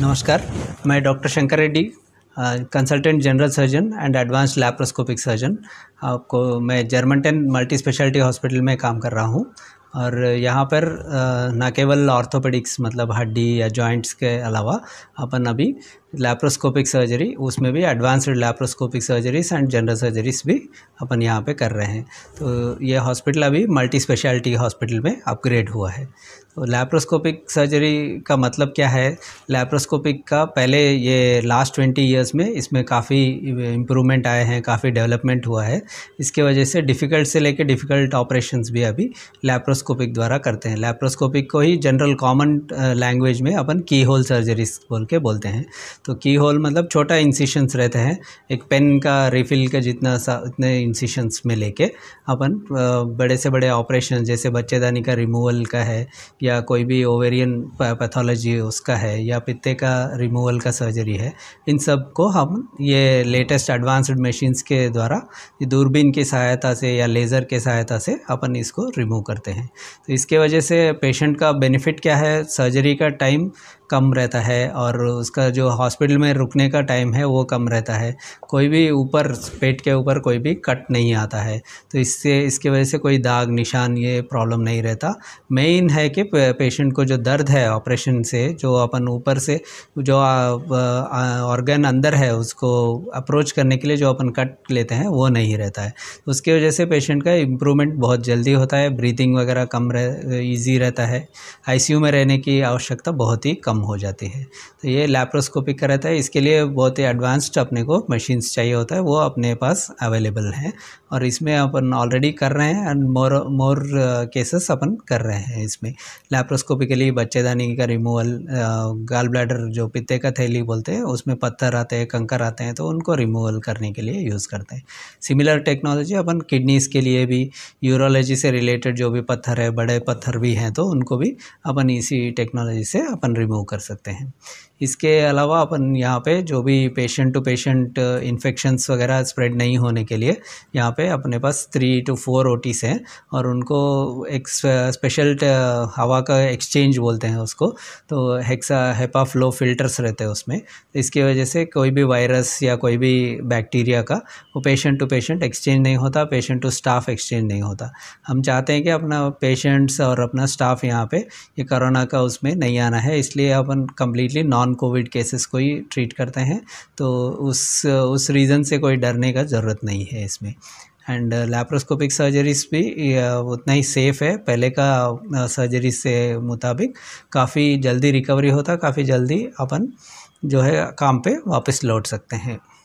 नमस्कार मैं doctor Shankar Reddy consultant general surgeon and advance laparoscopic surgeon आपको मैं जर्मनटन मल्टी स्पेशलिटी हॉस्पिटल में काम कर रहा हूँ और यहाँ पर न केवल ऑर्थोपेडिक्स मतलब हड्डी या जॉइंट्स के अलावा अपन अभी लैप्रोस्कोपिक सर्जरी उसमें भी advanced laparoscopic surgeries and general surgeries भी अपन यहाँ पे कर रहे हैं तो ये हॉस्पिटल अभी मल्टी स्पेशलिटी हॉस्पिटल में अपग्रेड हुआ है तो लैप्रोस्कोपिक सर्जरी का मतलब क्या है लैप्रोस्कोपिक का पहले ये लास्ट ट्वेंटी ईयर्स में इसमें काफ़ी इम्प्रूवमेंट आए हैं काफ़ी डेवलपमेंट हुआ है इसके वजह से डिफ़िकल्ट से लेके डिफ़िकल्ट ऑपरेशन भी अभी लैप्रोस लैप्रोस्कोपिक द्वारा करते हैं लैप्रोस्कोपिक को ही जनरल कॉमन लैंग्वेज में अपन की होल सर्जरीज बोल के बोलते हैं तो की होल मतलब छोटा इंसिशंस रहते हैं एक पेन का रिफिल का जितना सा उतने इंसिशंस में लेके अपन बड़े से बड़े ऑपरेशन जैसे बच्चेदानी का रिमूवल का है या कोई भी ओवेरियन पैथोलॉजी उसका है या पित्ते का रिमूवल का सर्जरी है इन सब को हम ये लेटेस्ट एडवांस्ड मशीन्स के द्वारा दूरबीन की सहायता से या लेज़र के सहायता से अपन इसको रिमूव करते हैं तो इसके वजह से पेशेंट का बेनिफिट क्या है सर्जरी का टाइम कम रहता है और उसका जो हॉस्पिटल में रुकने का टाइम है वो कम रहता है कोई भी ऊपर पेट के ऊपर कोई भी कट नहीं आता है तो इससे इसके वजह से कोई दाग निशान ये प्रॉब्लम नहीं रहता मेन है कि पेशेंट को जो दर्द है ऑपरेशन से जो अपन ऊपर से जो ऑर्गन अंदर है उसको अप्रोच करने के लिए जो अपन कट लेते हैं वो नहीं रहता है उसकी वजह से पेशेंट का इम्प्रूवमेंट बहुत जल्दी होता है ब्रीथिंग वगैरह कम रह ईजी रहता है आईसीयू में रहने की आवश्यकता बहुत ही कम कम हो जाती है तो ये लैप्रोस्कोपिक का रहता है इसके लिए बहुत ही एडवांस्ड अपने को मशीन्स चाहिए होता है वो अपने पास अवेलेबल है और इसमें अपन ऑलरेडी कर रहे हैं एंड मोर मोर केसेस अपन कर रहे हैं इसमें लैप्रोस्कोपिकली बच्चेदानी का रिमूवल गाल ब्लैडर जो पित्ते का थैली बोलते हैं उसमें पत्थर आते हैं कंकर आते हैं तो उनको रिमूवल करने के लिए यूज़ करते हैं सिमिलर टेक्नोलॉजी अपन किडनीज़ के लिए भी यूरोलॉजी से रिलेटेड जो भी पत्थर है बड़े पत्थर भी हैं तो उनको भी अपन इसी टेक्नोलॉजी से अपन रिमूव कर सकते हैं इसके अलावा अपन यहाँ पे जो भी पेशेंट टू पेशेंट इन्फेक्शंस वगैरह स्प्रेड नहीं होने के लिए यहाँ पे अपने पास थ्री टू फोर ओ हैं और उनको एक स्पेशल uh, हवा का एक्सचेंज बोलते हैं उसको तो हेक्सा हेपा फ्लो फिल्टर्स रहते हैं उसमें तो इसकी वजह से कोई भी वायरस या कोई भी बैक्टीरिया का वो पेशेंट टू पेशेंट एक्सचेंज नहीं होता पेशेंट टू स्टाफ एक्सचेंज नहीं होता हम चाहते हैं कि अपना पेशेंट्स और अपना स्टाफ यहाँ पर ये करोना का उसमें नहीं आना है इसलिए अपन कम्प्लीटली नॉन कोविड केसेस को ही ट्रीट करते हैं तो उस उस रीज़न से कोई डरने का ज़रूरत नहीं है इसमें एंड लैप्रोस्कोपिक सर्जरीज भी उतना ही सेफ़ है पहले का सर्जरी uh, से मुताबिक काफ़ी जल्दी रिकवरी होता काफ़ी जल्दी अपन जो है काम पे वापस लौट सकते हैं